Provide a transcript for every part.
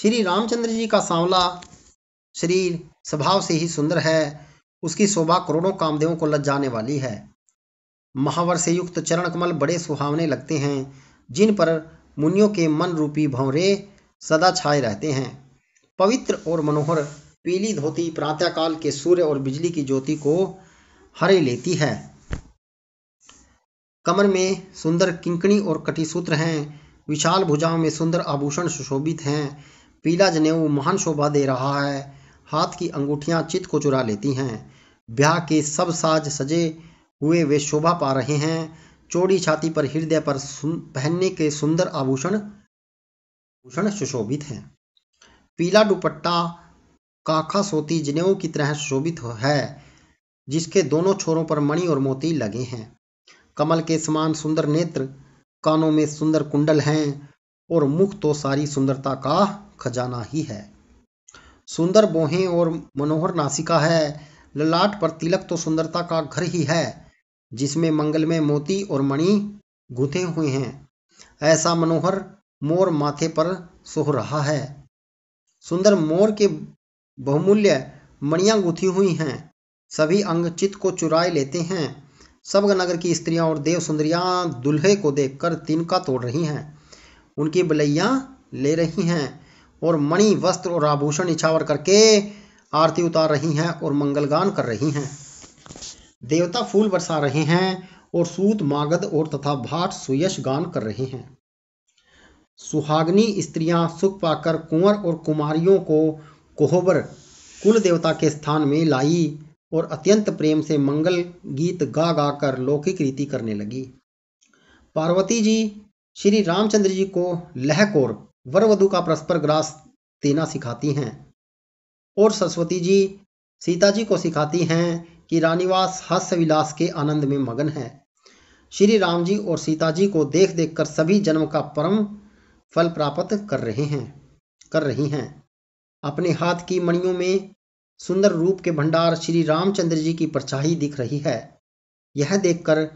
श्री रामचंद्र जी का सांवला शरीर स्वभाव से ही सुंदर है उसकी शोभा करोड़ों कामदेवों को लग जाने वाली है महावर से युक्त चरण कमल बड़े सुहावने लगते हैं जिन पर मुनियों के मन रूपी भंवरे सदा छाए रहते हैं पवित्र और मनोहर पीली धोती प्रातःकाल के सूर्य और बिजली की ज्योति को हरे लेती है कमर में सुंदर किंकणी और कटिसूत्र हैं विशाल भुजाओं में सुंदर आभूषण सुशोभित हैं पीला जनेऊ महान शोभा दे रहा है हाथ की अंगूठियां चित्त को चुरा लेती हैं ब्याह के सब साज सजे हुए वे शोभा पा रहे हैं चौड़ी छाती पर हृदय पर पहनने के सुंदर आभूषण भूषण सुशोभित हैं पीला दुपट्टा काखा सोती जनेऊ की तरह सुशोभित है जिसके दोनों छोरों पर मणि और मोती लगे हैं कमल के समान सुंदर नेत्र कानों में सुंदर कुंडल हैं और मुख तो सारी सुंदरता का खजाना ही है सुंदर बोहें और मनोहर नासिका है ललाट पर तिलक तो सुंदरता का घर ही है जिसमें मंगल में मोती और मणि गुथे हुए हैं ऐसा मनोहर मोर माथे पर सोह रहा है सुंदर मोर के बहुमूल्य मणियां गुथी हुई हैं सभी अंग चित्त को चुराए लेते हैं सबग नगर की स्त्रियां और देव सुंदरियां दुल्हे को देखकर तिनका तोड़ रही हैं उनकी बलैया ले रही हैं और मणि वस्त्र और आभूषण इछावर करके आरती उतार रही हैं और मंगलगान कर रही हैं देवता फूल बरसा रहे हैं और सूत मागध और तथा भाट सुयश गान कर रहे हैं सुहागनी स्त्रियां सुख पाकर कुंवर और कुमारियों को कोहबर कुल देवता के स्थान में लाई और अत्यंत प्रेम से मंगल गीत गा गा कर लौकिक रीति करने लगी पार्वती जी श्री रामचंद्र जी को लहकोर वरवधु का परस्पर ग्रास देना सिखाती हैं और सरस्वती जी सीता जी को सिखाती हैं कि रानीवास हास्य विलास के आनंद में मगन है श्री राम जी और सीता जी को देख देख कर सभी जन्म का परम फल प्राप्त कर रहे हैं कर रही हैं अपने हाथ की मणियों में सुंदर रूप के भंडार श्री रामचंद्र जी की परछाई दिख रही है यह देखकर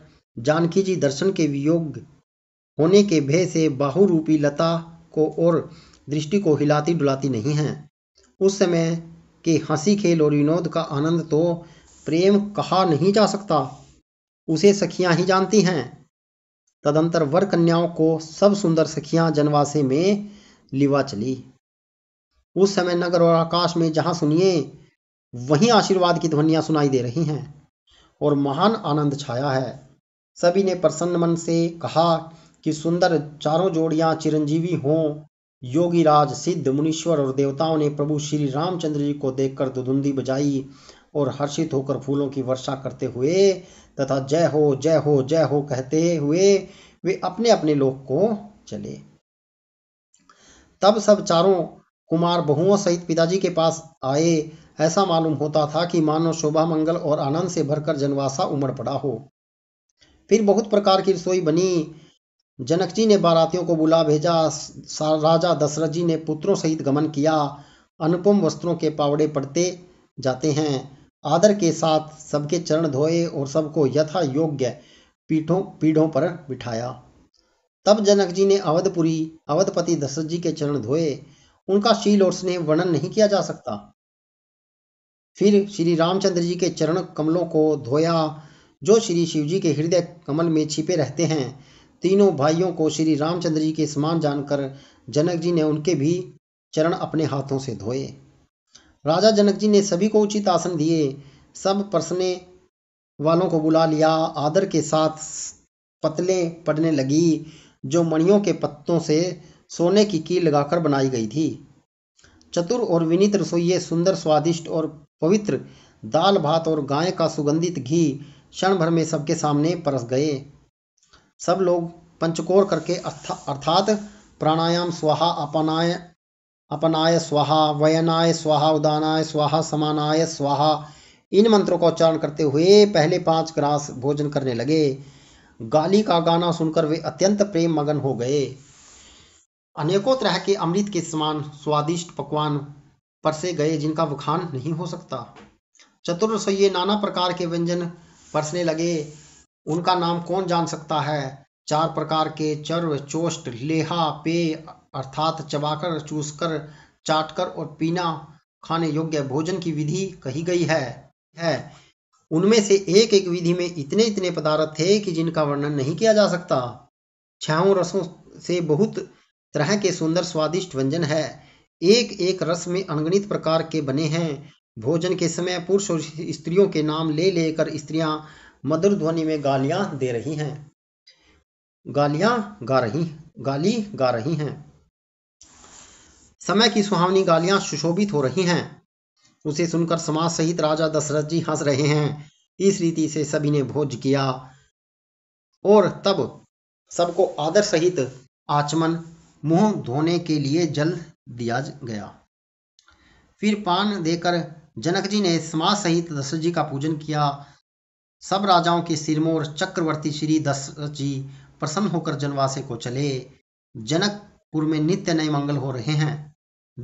जानकी जी दर्शन के वियोग होने के भय से बाहु रूपी लता को और दृष्टि को हिलाती डुलाती नहीं है उस समय के हंसी खेल और विनोद का आनंद तो प्रेम कहा नहीं जा सकता उसे सखियां ही जानती हैं तदंतर वर कन्याओं को सब सुंदर सखियां जनवासे में लिवा चली उस समय नगर और आकाश में जहां सुनिए वहीं आशीर्वाद की ध्वनियां सुनाई दे रही हैं और महान आनंद छाया है सभी ने प्रसन्न मन से कहा कि सुंदर चारों जोड़ियां चिरंजीवी हों योगी राज सिद्ध मुनीश्वर और देवताओं ने प्रभु श्री रामचंद्र जी को देखकर दुधुंदी बजाई और हर्षित होकर फूलों की वर्षा करते हुए तथा जय हो जय हो जय हो कहते हुए वे अपने अपने लोक को चले तब सब चारों कुमार बहुओं सहित पिताजी के पास आए ऐसा मालूम होता था कि मानो शोभा मंगल और आनंद से भरकर जनवासा उमड़ पड़ा हो फिर बहुत प्रकार की रसोई बनी जनक जी ने बारातियों को बुला भेजा राजा दशरथ जी ने पुत्रों सहित गमन किया अनुपम वस्त्रों के पावड़े पड़ते जाते हैं आदर के साथ सबके चरण धोए और सबको यथा योग्य पीठों पीढ़ों पर बिठाया तब जनक जी ने अवधपुरी अवधपति दशरथ जी के चरण धोए उनका शील और स्नेह वर्णन नहीं किया जा सकता फिर श्री रामचंद्र जी के चरण कमलों को धोया जो श्री शिव जी के हृदय कमल में छिपे रहते हैं तीनों भाइयों को श्री रामचंद्र जी के समान जानकर जनक जी ने उनके भी चरण अपने हाथों से धोए राजा जनक जी ने सभी को उचित आसन दिए सब परसने वालों को बुला लिया आदर के साथ पतले पड़ने लगी जो मणियों के पत्तों से सोने की कील लगाकर बनाई गई थी चतुर और विनीत रसोइये सुंदर स्वादिष्ट और पवित्र दाल भात और गाय का सुगंधित घी क्षण भर में सबके सामने परस गए सब लोग पंचकोर करके अर्थात प्राणायाम स्वाहा अपनाय अपनाय स्वाहा वयनाय स्वाहा उदानाय स्वाहा समानाय स्वाहा इन मंत्रों का उच्चारण करते हुए पहले पांच ग्रास भोजन करने लगे गाली का गाना सुनकर वे अत्यंत प्रेम मगन हो गए अनेकों तरह के अमृत के समान स्वादिष्ट पकवान परसे गए जिनका वखान नहीं हो सकता चतुर रसोइये नाना प्रकार के व्यंजन परसने लगे उनका नाम कौन जान सकता है चार प्रकार के चर्व चोष्ट लेहा पेय अर्थात चबाकर चूसकर चाटकर और पीना खाने योग्य भोजन की विधि कही गई है है उनमें से एक एक विधि में इतने इतने पदार्थ थे कि जिनका वर्णन नहीं किया जा सकता छाओं रसों से बहुत तरह के सुंदर स्वादिष्ट व्यंजन है एक एक रस में अनगणित प्रकार के बने हैं भोजन के समय पुरुष और स्त्रियों के नाम ले लेकर स्त्रियां मधुर ध्वनि में गालियां दे रही हैं गालियां गा रही गाली गा रही हैं समय की सुहावनी गालियां सुशोभित हो रही हैं उसे सुनकर समाज सहित राजा दशरथ जी हंस रहे हैं इस रीति से सभी ने भोज किया और तब सबको आदर सहित आचमन मुंह धोने के लिए जल दिया गया फिर पान देकर जनक जी ने समाज सहित दशरथ जी का पूजन किया सब राजाओं के सिरमोर चक्रवर्ती श्री दशरथ जी प्रसन्न होकर जनवासे को चले जनकपुर में नित्य नए मंगल हो रहे हैं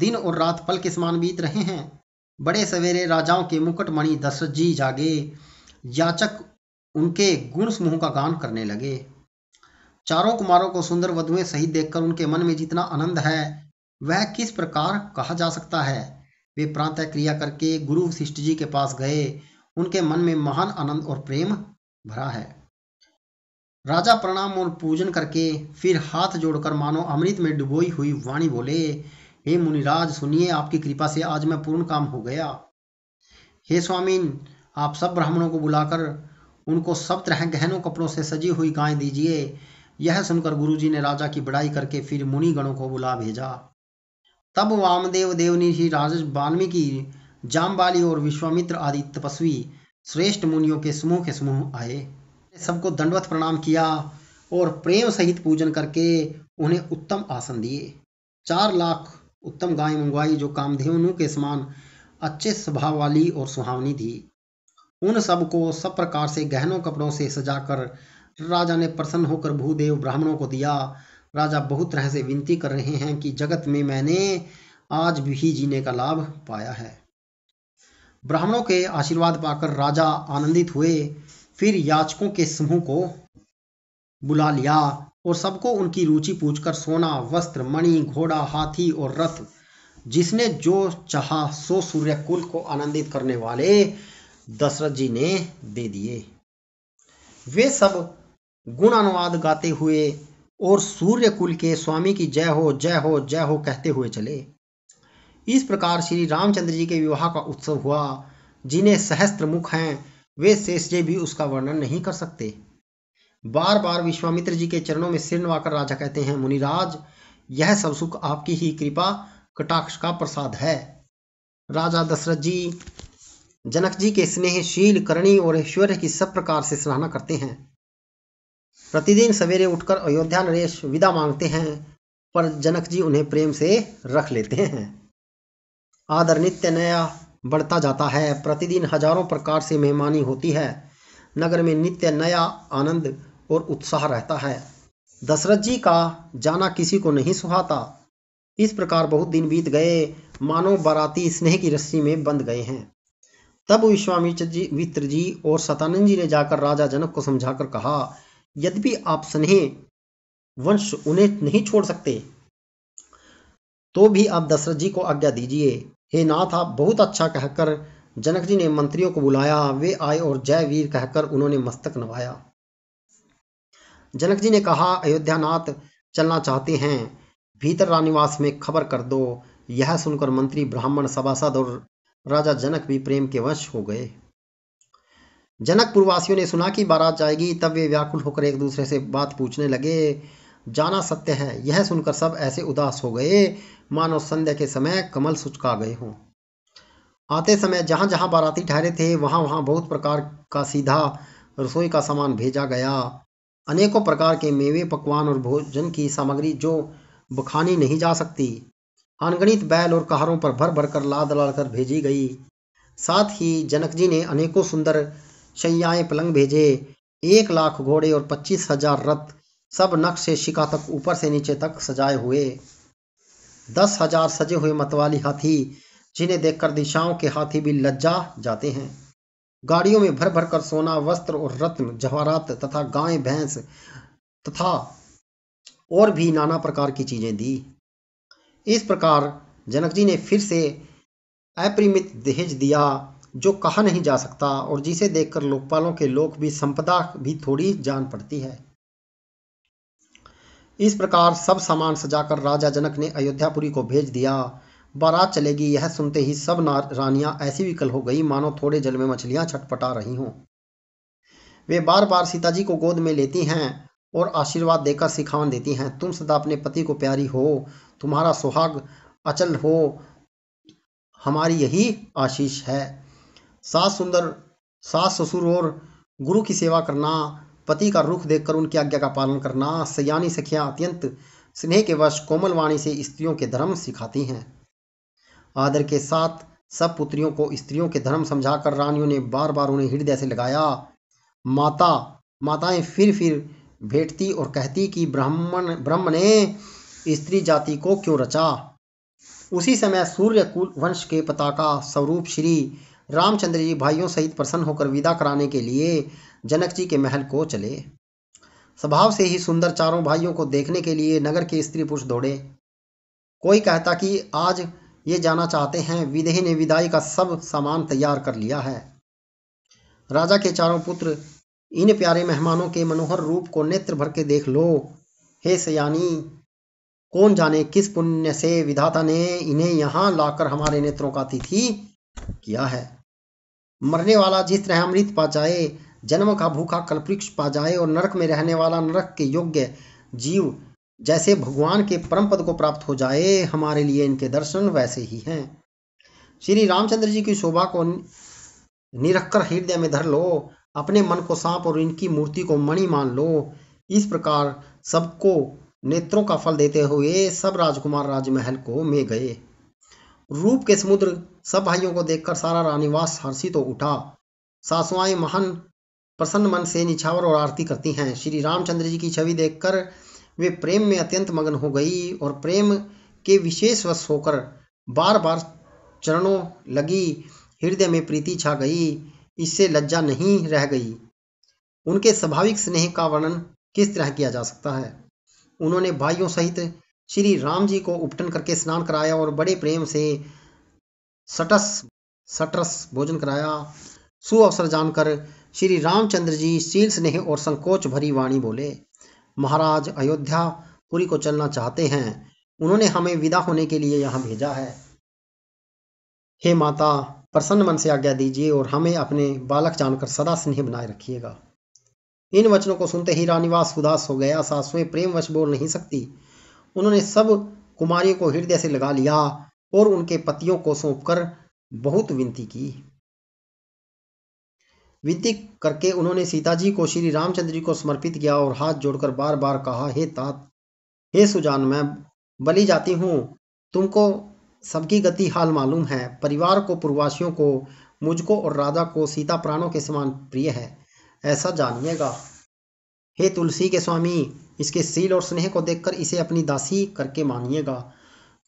दिन और रात पल के समान बीत रहे हैं बड़े सवेरे राजाओं के मुकुटमणि दशरथ जी जागे याचक उनके गुण समूह का गान करने लगे चारों कुमारों को सुंदर वधुएं सहित देखकर उनके मन में जितना आनंद है वह किस प्रकार कहा जा सकता है वे प्रातः क्रिया करके गुरु वशिष्ठ जी के पास गए उनके मन में महान आनंद और प्रेम भरा है राजा प्रणाम और पूजन करके फिर हाथ जोड़कर मानो अमृत में डुबोई हुई वाणी बोले हे मुनिराज सुनिए आपकी कृपा से आज मैं पूर्ण काम हो गया हे स्वामीन आप सब ब्राह्मणों को बुलाकर उनको सब तरह गहनों कपड़ों से सजी हुई गाय दीजिए यह सुनकर गुरुजी ने राजा की बड़ाई करके फिर मुनि गणों को बुला भेजा तब वामदेव देवनी ही राज वाल्मीकि जामबाली और विश्वामित्र आदि तपस्वी श्रेष्ठ मुनियों के समूह के समूह आए सबको दंडवत प्रणाम किया और प्रेम सहित पूजन करके उन्हें उत्तम आसन दिए चार लाख उत्तम गाय मंगवाई जो कामधेनु के समान अच्छे स्वभाव वाली और सुहावनी थी उन सबको सब प्रकार से गहनों कपड़ों से सजाकर राजा ने प्रसन्न होकर भूदेव ब्राह्मणों को दिया राजा बहुत तरह से विनती कर रहे हैं कि जगत में मैंने आज भी जीने का लाभ पाया है ब्राह्मणों के आशीर्वाद पाकर राजा आनंदित हुए फिर याचकों के समूह को बुला लिया और सबको उनकी रुचि पूछकर सोना वस्त्र मणि घोड़ा हाथी और रथ जिसने जो चाहा सो सूर्य कुल को आनंदित करने वाले दशरथ जी ने दे दिए वे सब गुण अनुवाद गाते हुए और सूर्य कुल के स्वामी की जय हो जय हो जय हो कहते हुए चले इस प्रकार श्री रामचंद्र जी के विवाह का उत्सव हुआ जिन्हें सहस्त्र मुख हैं वे शेषजय भी उसका वर्णन नहीं कर सकते बार बार विश्वामित्र जी के चरणों में सिर नवाकर राजा कहते हैं मुनिराज यह सब सुख आपकी ही कृपा कटाक्ष का प्रसाद है राजा दशरथ जी जनक जी के स्नेहशील करणी और ऐश्वर्य की सब प्रकार से सराहना करते हैं प्रतिदिन सवेरे उठकर अयोध्या नरेश विदा मांगते हैं पर जनक जी उन्हें प्रेम से रख लेते हैं आदर नित्य नया बढ़ता जाता है प्रतिदिन हजारों प्रकार से मेहमानी होती है नगर में नित्य नया आनंद और उत्साह रहता है दशरथ जी का जाना किसी को नहीं सुहाता इस प्रकार बहुत दिन बीत गए मानो बाराती स्नेह की रस्सी में बंध गए हैं तब विश्वामित्र जी मित्र जी और सतानंद जी ने जाकर राजा जनक को समझाकर कहा यद्यपि आप स्नेह वंश उन्हें नहीं छोड़ सकते तो भी आप दशरथ जी को आज्ञा दीजिए हे नाथ आप बहुत अच्छा कहकर जनक जी ने मंत्रियों को बुलाया वे आए और जय वीर कहकर उन्होंने मस्तक नवाया जनक जी ने कहा अयोध्या नाथ चलना चाहते हैं भीतर रानिवास में खबर कर दो यह सुनकर मंत्री ब्राह्मण सभासद और राजा जनक भी प्रेम के वश हो गए जनकपुरवासियों ने सुना कि बारात जाएगी तब वे व्याकुल होकर एक दूसरे से बात पूछने लगे जाना सत्य है यह सुनकर सब ऐसे उदास हो गए मानो संध्या के समय कमल सुचका गए हों आते समय जहाँ जहाँ बाराती ठहरे थे वहाँ वहाँ बहुत प्रकार का सीधा रसोई का सामान भेजा गया अनेकों प्रकार के मेवे पकवान और भोजन की सामग्री जो बखानी नहीं जा सकती अनगणित बैल और कहारों पर भर भर कर लाद लाद कर भेजी गई साथ ही जनक जी ने अनेकों सुंदर शैयाएं पलंग भेजे एक लाख घोड़े और पच्चीस हजार रथ सब नक्श से शिका तक ऊपर से नीचे तक सजाए हुए दस हजार सजे हुए मतवाली हाथी जिन्हें देखकर दिशाओं के हाथी भी लज्जा जाते हैं गाड़ियों में भर भर कर सोना वस्त्र और रत्न जवाहरात तथा गाय भैंस तथा और भी नाना प्रकार की चीजें दी इस प्रकार जनक जी ने फिर से अपरिमित दहेज दिया जो कहा नहीं जा सकता और जिसे देखकर लोकपालों के लोक भी संपदा भी थोड़ी जान पड़ती है इस प्रकार सब सामान सजाकर राजा जनक ने अयोध्यापुरी को भेज दिया बारात चलेगी यह सुनते ही सब रानियां ऐसी विकल हो गई मानो थोड़े जल में मछलियां छटपटा रही हों वे बार बार सीता जी को गोद में लेती हैं और आशीर्वाद देकर सिखावन देती हैं तुम सदा अपने पति को प्यारी हो तुम्हारा सुहाग अचल हो हमारी यही आशीष है सास सुंदर सास ससुर और गुरु की सेवा करना पति का रुख देखकर उनकी आज्ञा का पालन करना सयानी सखियाँ अत्यंत स्नेह के वश कोमल वाणी से स्त्रियों के धर्म सिखाती हैं आदर के साथ सब पुत्रियों को स्त्रियों के धर्म समझाकर रानियों ने बार बार उन्हें हृदय से लगाया माता माताएं फिर फिर भेटती और कहती कि ब्राह्मण ब्रह्म ने स्त्री जाति को क्यों रचा उसी समय कुल वंश के पताका स्वरूप श्री रामचंद्र जी भाइयों सहित प्रसन्न होकर विदा कराने के लिए जनक जी के महल को चले स्वभाव से ही सुंदर चारों भाइयों को देखने के लिए नगर के स्त्री पुरुष दौड़े कोई कहता कि आज ये जाना चाहते हैं विदेही ने विदाई का सब सामान तैयार कर लिया है राजा के चारों पुत्र इन प्यारे मेहमानों के मनोहर रूप को नेत्र भर के देख लो हे सयानी कौन जाने किस पुण्य से विधाता ने इन्हें यहाँ लाकर हमारे नेत्रों का तिथि किया है मरने वाला जिस तरह अमृत पा जाए जन्म का भूखा कल्पवृक्ष पा जाए और नरक में रहने वाला नरक के योग्य जीव जैसे भगवान के परम पद को प्राप्त हो जाए हमारे लिए इनके दर्शन वैसे ही हैं श्री रामचंद्र जी की शोभा को निरखकर हृदय में धर लो अपने मन को सांप और इनकी मूर्ति को मणि मान लो इस प्रकार सबको नेत्रों का फल देते हुए सब राजकुमार राजमहल को में गए रूप के समुद्र सब भाइयों को देखकर सारा रानीवास हर्षित तो उठा सासुआएं महान प्रसन्न मन से निछावर और आरती करती हैं श्री रामचंद्र जी की छवि देखकर वे प्रेम में अत्यंत मग्न हो गई और प्रेम के विशेष वश होकर बार बार चरणों लगी हृदय में प्रीति छा गई इससे लज्जा नहीं रह गई उनके स्वाभाविक स्नेह का वर्णन किस तरह किया जा सकता है उन्होंने भाइयों सहित श्री राम जी को उपटन करके स्नान कराया और बड़े प्रेम से सटस सटरस भोजन कराया सुअवसर जानकर श्री रामचंद्र जी शील स्नेह और संकोच भरी वाणी बोले महाराज अयोध्या पुरी को चलना चाहते हैं उन्होंने हमें विदा होने के लिए यहाँ भेजा है हे माता प्रसन्न मन से आज्ञा दीजिए और हमें अपने बालक जानकर सदा स्नेह बनाए रखिएगा इन वचनों को सुनते ही रानीवास उदास हो गया सासुएं प्रेमवश बोल नहीं सकती उन्होंने सब कुमारियों को हृदय से लगा लिया और उनके पतियों को कर बहुत विनती की विनती करके उन्होंने सीताजी को श्री रामचंद्र जी को समर्पित किया और हाथ जोड़कर बार बार कहा हे तात हे सुजान मैं बली जाती हूँ तुमको सबकी गति हाल मालूम है परिवार को पूर्ववासियों को मुझको और राधा को सीता प्राणों के समान प्रिय है ऐसा जानिएगा हे तुलसी के स्वामी इसके सील और स्नेह को देखकर इसे अपनी दासी करके मानिएगा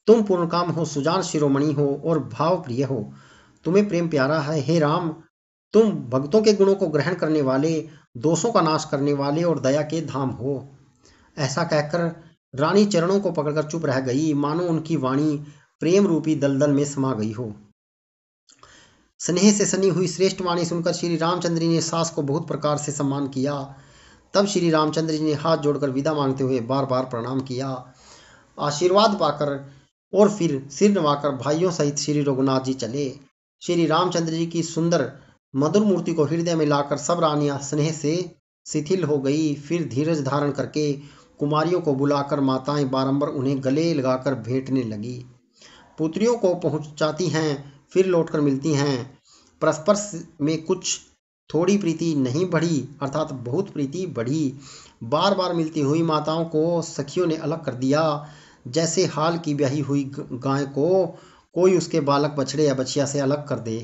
तुम पूर्ण काम हो सुजान शिरोमणि हो और भाव प्रिय हो तुम्हें प्रेम प्यारा है हे राम तुम भक्तों के गुणों को ग्रहण करने वाले दोषों का नाश करने वाले और दया के धाम हो ऐसा कहकर रानी चरणों को पकड़कर चुप रह गई मानो उनकी वाणी प्रेम रूपी दलदल में समा गई हो स्नेह से सनी हुई श्रेष्ठ वाणी सुनकर श्री रामचंद्र जी ने सास को बहुत प्रकार से सम्मान किया तब श्री रामचंद्र जी ने हाथ जोड़कर विदा मांगते हुए बार बार प्रणाम किया आशीर्वाद पाकर और फिर सिर नवाकर भाइयों सहित श्री रघुनाथ जी चले श्री रामचंद्र जी की सुंदर मधुर मूर्ति को हृदय में लाकर सब रानियां स्नेह से शिथिल हो गई फिर धीरज धारण करके कुमारियों को बुलाकर माताएं बारंबार उन्हें गले लगाकर भेंटने लगी पुत्रियों को पहुंचाती हैं फिर लौटकर मिलती हैं परस्पर में कुछ थोड़ी प्रीति नहीं बढ़ी अर्थात बहुत प्रीति बढ़ी बार बार मिलती हुई माताओं को सखियों ने अलग कर दिया जैसे हाल की ब्याही हुई गाय को कोई उसके बालक बछड़े या बछिया से अलग कर दे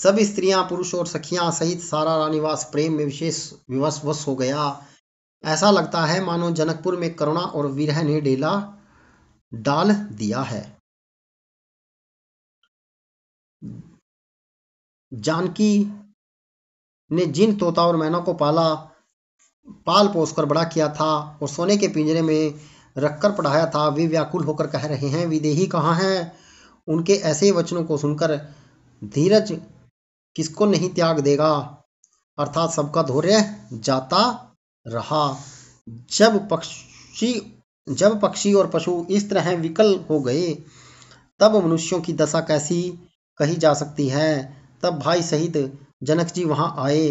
सब स्त्रियां पुरुष और सखियां सहित सारा रानीवास प्रेम में विशेष विवशवश हो गया ऐसा लगता है मानो जनकपुर में करुणा और विरह ने डेला डाल दिया है जानकी ने जिन तोता और मैना को पाला पाल पोस कर बड़ा किया था और सोने के पिंजरे में रखकर पढ़ाया था वे व्याकुल होकर कह रहे हैं विदेही कहाँ हैं उनके ऐसे वचनों को सुनकर धीरज किसको नहीं त्याग देगा अर्थात सबका धोर्य जाता रहा जब पक्षी जब पक्षी और पशु इस तरह विकल हो गए तब मनुष्यों की दशा कैसी कही जा सकती है तब भाई सहित जनक जी वहां आए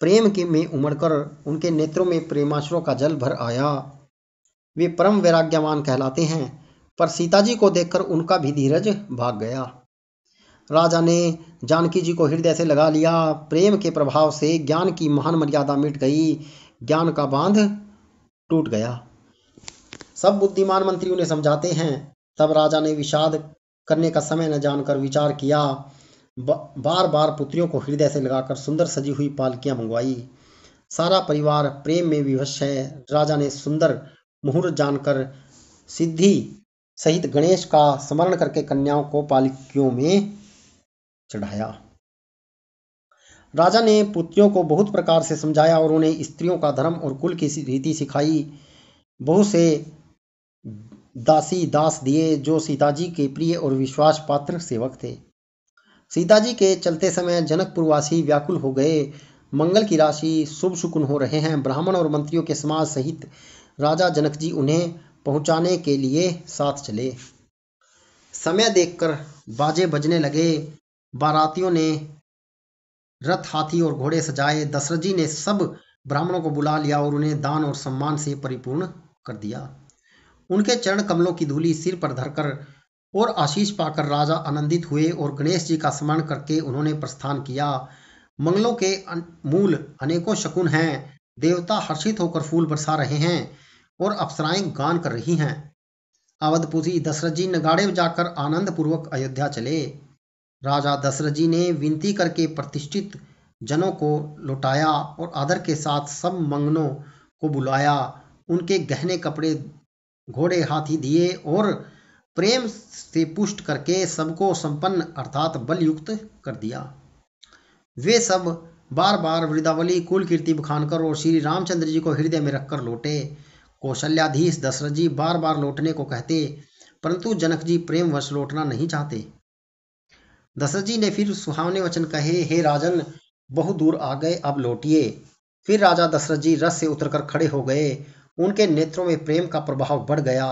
प्रेम के में उमड़कर उनके नेत्रों में प्रेमाश्रों का जल भर आया वे परम वैराग्यवान कहलाते हैं पर सीता जी को देखकर उनका भी धीरज भाग गया राजा ने जानकी जी को हृदय से लगा लिया प्रेम के प्रभाव से ज्ञान की महान मर्यादा मिट गई ज्ञान का बांध टूट गया सब बुद्धिमान मंत्री उन्हें समझाते हैं तब राजा ने विषाद करने का समय न जानकर विचार किया बार बार पुत्रियों को हृदय से लगाकर सुंदर सजी हुई पालकियां मंगवाई सारा परिवार प्रेम में विवश है राजा ने सुंदर मुहूर्त जानकर सिद्धि सहित गणेश का स्मरण करके कन्याओं को पालकियों में चढ़ाया राजा ने पुत्रियों को बहुत प्रकार से समझाया और उन्हें स्त्रियों का धर्म और कुल की रीति सिखाई बहुत से दासी दास दिए जो सीताजी के प्रिय और विश्वास पात्र सेवक थे सीताजी के चलते समय जनकपुरवासी व्याकुल हो गए मंगल की राशि शुभ शुकुन हो रहे हैं ब्राह्मण और मंत्रियों के समाज सहित राजा जनक जी उन्हें पहुंचाने के लिए साथ चले समय देखकर बाजे बजने लगे बारातियों ने रथ हाथी और घोड़े सजाए दशरथ जी ने सब ब्राह्मणों को बुला लिया और उन्हें दान और सम्मान से परिपूर्ण कर दिया उनके चरण कमलों की धूली सिर पर धरकर और आशीष पाकर राजा आनंदित हुए और गणेश जी का स्मरण करके उन्होंने प्रस्थान किया मंगलों के मूल अनेकों शकुन हैं देवता हर्षित होकर फूल बरसा रहे हैं और अप्सराएं गान कर रही हैं अवधपुजी दशरथ जी नगाड़े जाकर आनंद पूर्वक अयोध्या चले राजा दशरथ जी ने विनती करके प्रतिष्ठित जनों को लौटाया और आदर के साथ सब मंगनों को बुलाया उनके गहने कपड़े घोड़े हाथी दिए और प्रेम से पुष्ट करके सबको संपन्न अर्थात बलयुक्त कर दिया वे सब बार बार वृद्धावली कुल कीर्ति बखानकर और श्री रामचंद्र जी को हृदय में रखकर लौटे कौशल्याधीश दशरथ जी बार बार लौटने को कहते परंतु जनक जी प्रेमवश लौटना नहीं चाहते दशरथ जी ने फिर सुहावने वचन कहे हे राजन बहुत दूर आ गए अब लौटिए फिर राजा दशरथ जी रस से उतरकर खड़े हो गए उनके नेत्रों में प्रेम का प्रभाव बढ़ गया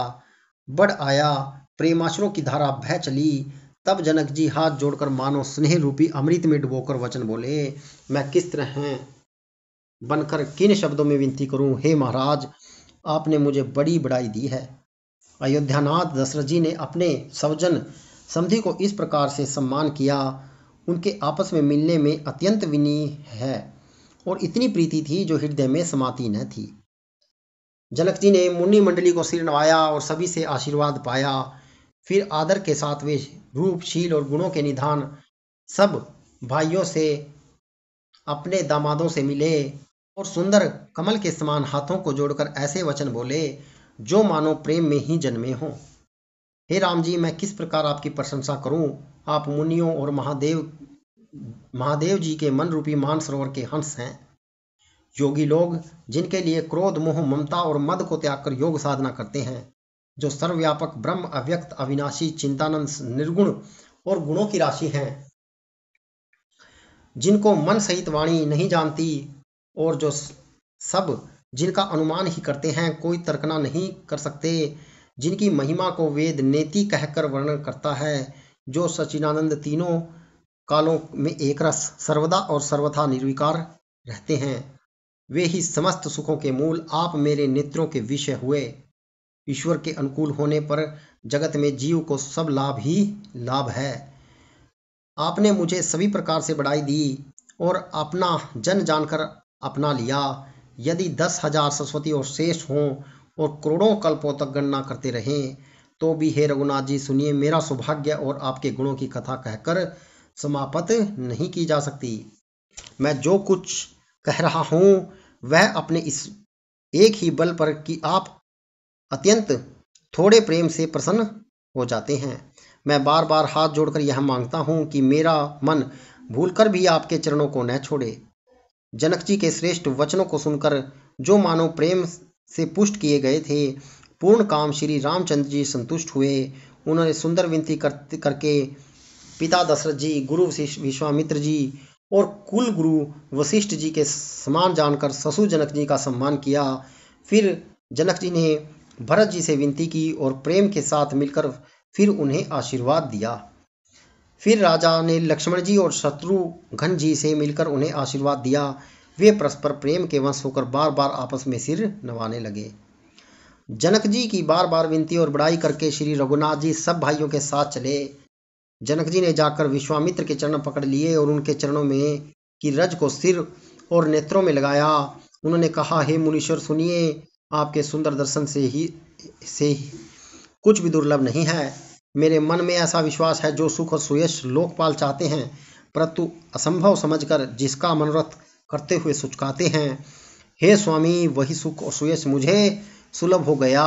बढ़ आया प्रेमाश्रों की धारा बह चली तब जनक जी हाथ जोड़कर मानो स्नेह रूपी अमृत में डुबोकर वचन बोले मैं किस तरह बनकर किन शब्दों में विनती करूं हे महाराज आपने मुझे बड़ी बड़ाई दी है अयोध्यानाथ दशरथ जी ने अपने सवजन समधि को इस प्रकार से सम्मान किया उनके आपस में मिलने में अत्यंत विनीय है और इतनी प्रीति थी जो हृदय में समाती न थी जनक जी ने मुन्नी मंडली को सिर नवाया और सभी से आशीर्वाद पाया फिर आदर के साथ वे रूपशील और गुणों के निधान सब भाइयों से अपने दामादों से मिले और सुंदर कमल के समान हाथों को जोड़कर ऐसे वचन बोले जो मानो प्रेम में ही जन्मे हों हे राम जी मैं किस प्रकार आपकी प्रशंसा करूं आप मुनियों और महादेव महादेव जी के मन रूपी मानसरोवर के हंस हैं योगी लोग जिनके लिए क्रोध मोह ममता और मद को त्याग कर योग साधना करते हैं जो सर्वव्यापक ब्रह्म अव्यक्त अविनाशी चिंतानंद निर्गुण और गुणों की राशि हैं जिनको मन सहित वाणी नहीं जानती और जो सब जिनका अनुमान ही करते हैं कोई तर्कना नहीं कर सकते जिनकी महिमा को वेद नेति कहकर वर्णन करता है जो सचिनानंद तीनों कालों में एक रस सर्वदा और सर्वथा निर्विकार रहते हैं वे ही समस्त सुखों के मूल आप मेरे नेत्रों के विषय हुए ईश्वर के अनुकूल होने पर जगत में जीव को सब लाभ ही लाभ है आपने मुझे सभी प्रकार से बढ़ाई दी और अपना जन जानकर अपना लिया यदि दस हजार सरस्वती और शेष हों और करोड़ों कल्पों तक गणना करते रहें तो भी हे रघुनाथ जी सुनिए मेरा सौभाग्य और आपके गुणों की कथा कहकर समाप्त नहीं की जा सकती मैं जो कुछ कह रहा हूँ वह अपने इस एक ही बल पर कि आप अत्यंत थोड़े प्रेम से प्रसन्न हो जाते हैं मैं बार बार हाथ जोड़कर यह मांगता हूँ कि मेरा मन भूलकर भी आपके चरणों को न छोड़े जनक जी के श्रेष्ठ वचनों को सुनकर जो मानो प्रेम से पुष्ट किए गए थे पूर्ण काम श्री रामचंद्र जी संतुष्ट हुए उन्होंने सुंदर विनती कर, करके पिता दशरथ जी गुरु विश्वामित्र जी और कुल गुरु वशिष्ठ जी के समान जानकर ससु जनक जी का सम्मान किया फिर जनक जी ने भरत जी से विनती की और प्रेम के साथ मिलकर फिर उन्हें आशीर्वाद दिया फिर राजा ने लक्ष्मण जी और शत्रुघ्न जी से मिलकर उन्हें आशीर्वाद दिया वे परस्पर प्रेम के वंश होकर बार बार आपस में सिर नवाने लगे जनक जी की बार बार विनती और बड़ाई करके श्री रघुनाथ जी सब भाइयों के साथ चले जनक जी ने जाकर विश्वामित्र के चरण पकड़ लिए और उनके चरणों में की रज को सिर और नेत्रों में लगाया उन्होंने कहा हे मुनीश्वर सुनिए आपके सुंदर दर्शन से ही से ही कुछ भी दुर्लभ नहीं है मेरे मन में ऐसा विश्वास है जो सुख और सुयश लोकपाल चाहते हैं परंतु असंभव समझकर जिसका मनोरथ करते हुए सुचकाते हैं हे स्वामी वही सुख और सुयश मुझे सुलभ हो गया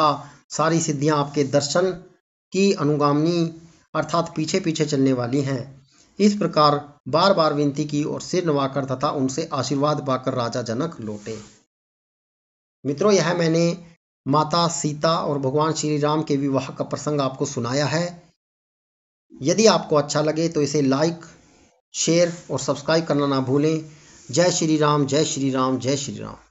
सारी सिद्धियां आपके दर्शन की अनुगामी अर्थात पीछे पीछे चलने वाली हैं इस प्रकार बार बार विनती की और सिर नवाकर तथा उनसे आशीर्वाद पाकर राजा जनक लौटे मित्रों यह मैंने माता सीता और भगवान श्री राम के विवाह का प्रसंग आपको सुनाया है यदि आपको अच्छा लगे तो इसे लाइक शेयर और सब्सक्राइब करना ना भूलें जय श्री राम जय श्री राम जय श्री राम